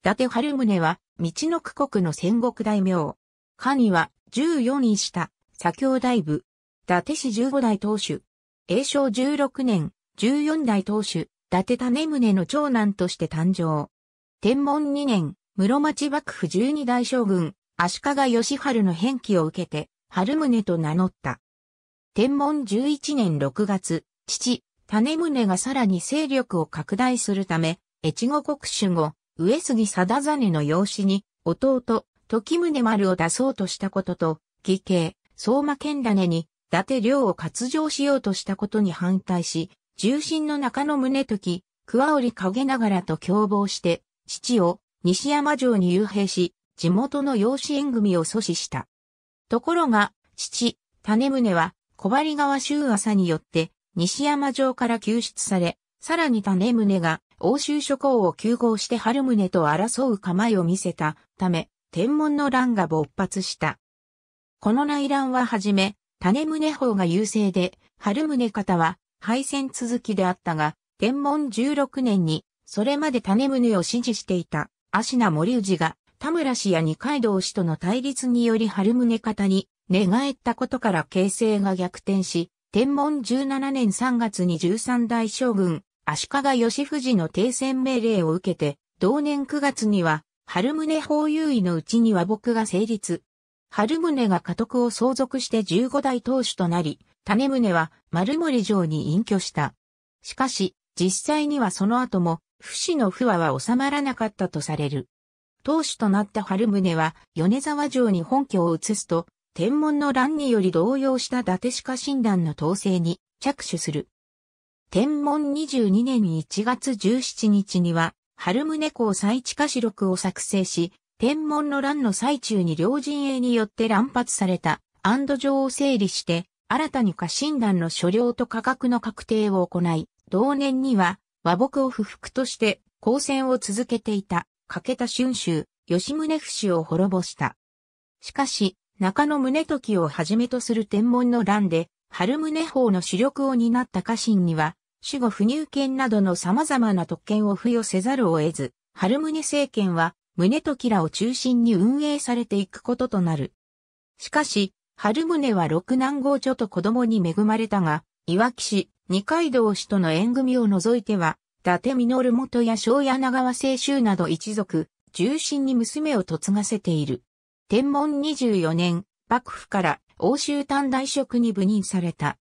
伊達春宗は、道の区国の戦国大名。下には、14位下、左京大部。伊達氏15代当主。永正16年、14代当主、伊達種宗の長男として誕生。天文2年、室町幕府12代将軍、足利義春の返記を受けて、春宗と名乗った。天文11年6月、父、種宗がさらに勢力を拡大するため、越後国主後、上杉貞実の養子に、弟、時宗丸を出そうとしたことと、義兄、相馬健種に、伊達領を割上しようとしたことに反対し、重臣の中野宗時、桑織陰ながらと共謀して、父を西山城に幽閉し、地元の養子縁組を阻止した。ところが、父、種宗は、小針川周朝によって、西山城から救出され、さらに種宗が、欧州諸侯を休合して春宗と争う構えを見せたため、天文の乱が勃発した。この内乱ははじめ、種宗法が優勢で、春宗方は敗戦続きであったが、天文16年に、それまで種宗を支持していた、芦名森氏が、田村氏や二階堂氏との対立により春宗方に、寝返ったことから形勢が逆転し、天文17年3月に13代将軍、足利義士の停戦命令を受けて、同年9月には、春宗法優位のうちに和睦が成立。春宗が家督を相続して15代当主となり、種宗は丸森城に隠居した。しかし、実際にはその後も、不死の不和は収まらなかったとされる。当主となった春宗は、米沢城に本拠を移すと、天文の乱により動揺した伊達歯科診断の統制に着手する。天文22年1月17日には、春宗公最地下史録を作成し、天文の乱の最中に両陣営によって乱発された安堵状を整理して、新たに家臣団の所領と価格の確定を行い、同年には和睦を不服として交戦を続けていた欠けた春秋、吉宗伏を滅ぼした。しかし、中野宗時をはじめとする天文の乱で、春宗法の主力を担った家臣には、守護不入権などの様々な特権を付与せざるを得ず、春宗政権は、宗時らを中心に運営されていくこととなる。しかし、春宗は六南郷女と子供に恵まれたが、いわき市、二階堂氏との縁組を除いては、伊達実元や小柳川清州など一族、重臣に娘を嫁がせている。天文24年、幕府から欧州短大職に部任された。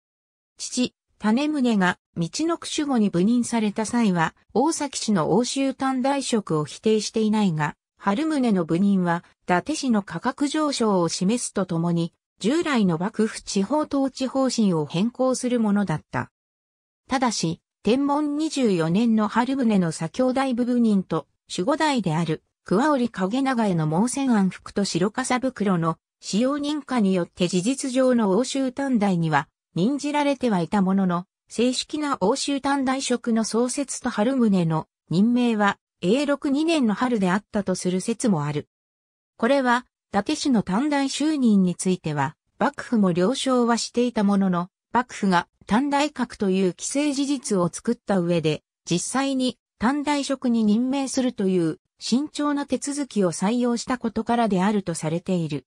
父、種宗が道の区守護に部任された際は、大崎市の欧州短大職を否定していないが、春宗の部任は、伊達市の価格上昇を示すとともに、従来の幕府地方統治方針を変更するものだった。ただし、天文24年の春宗の左京大部部任と、守護代である桑織影長への猛戦案服と白笠袋の使用認可によって事実上の欧州短大には任じられてはいたものの、正式な欧州短大職の創設と春宗の任命は永禄2年の春であったとする説もある。これは、伊達氏の短大就任については、幕府も了承はしていたものの、幕府が短大閣という既成事実を作った上で、実際に短大職に任命するという慎重な手続きを採用したことからであるとされている。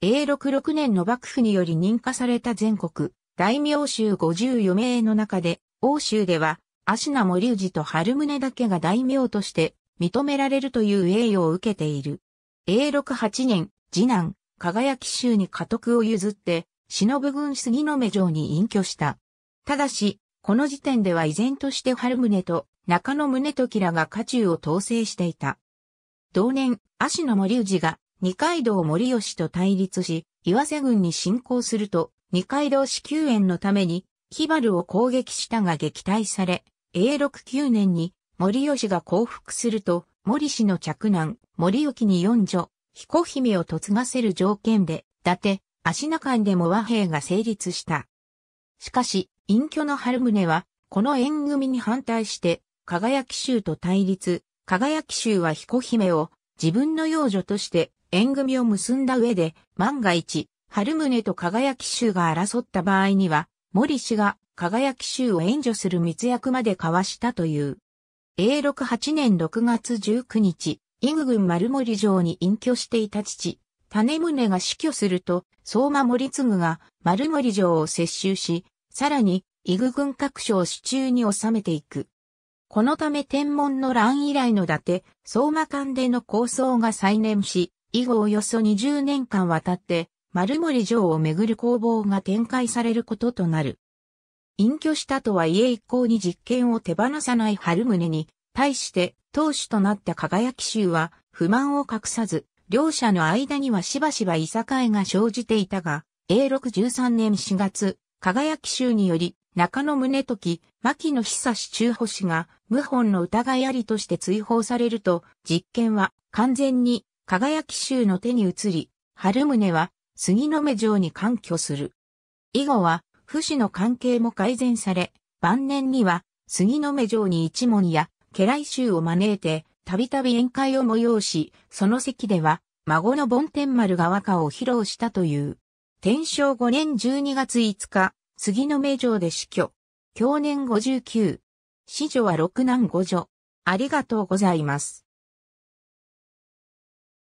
永禄6年の幕府により認可された全国、大名衆54名の中で、欧州では、芦名森氏と春宗だけが大名として認められるという栄誉を受けている。永禄8年、次男、輝き州に家督を譲って、忍軍杉の目城に隠居した。ただし、この時点では依然として春宗と中野宗時らが家中を統制していた。同年、足野森氏が二階堂森吉と対立し、岩瀬軍に侵攻すると、二階堂支給園のために、ヒバルを攻撃したが撃退され、永禄9年に森吉が降伏すると、森氏の嫡男、森行に四女、彦姫を嫁がせる条件で、伊達、足中間でも和平が成立した。しかし、隠居の春宗は、この縁組に反対して、輝き衆と対立、輝き衆は彦姫を自分の養女として縁組を結んだ上で、万が一、春宗と輝き衆が争った場合には、森氏が輝き衆を援助する密約まで交わしたという。永禄8年6月19日、伊具郡丸森城に隠居していた父、種宗が死去すると、相馬森次が丸森城を接収し、さらに伊具郡各所を手中に収めていく。このため天文の乱以来の伊達、相馬間での構想が再燃し、以後およそ20年間わたって、丸森城をめぐる攻防が展開されることとなる。隠居したとはいえ一向に実権を手放さない春宗に、対して当主となった輝き衆は不満を隠さず、両者の間にはしばしばいさかいが生じていたが、永禄13年4月、輝き衆により中野宗時、牧野久志中保氏が、謀反の疑いありとして追放されると、実験は完全に輝き州の手に移り、春宗は杉の目城に干居する。以後は、不死の関係も改善され、晩年には、杉の目城に一門や、家来衆を招いて、たびたび宴会を催し、その席では、孫の梵天丸が和歌を披露したという。天正5年12月5日、杉の名城で死去。去年59。子女は六男五女。ありがとうございます。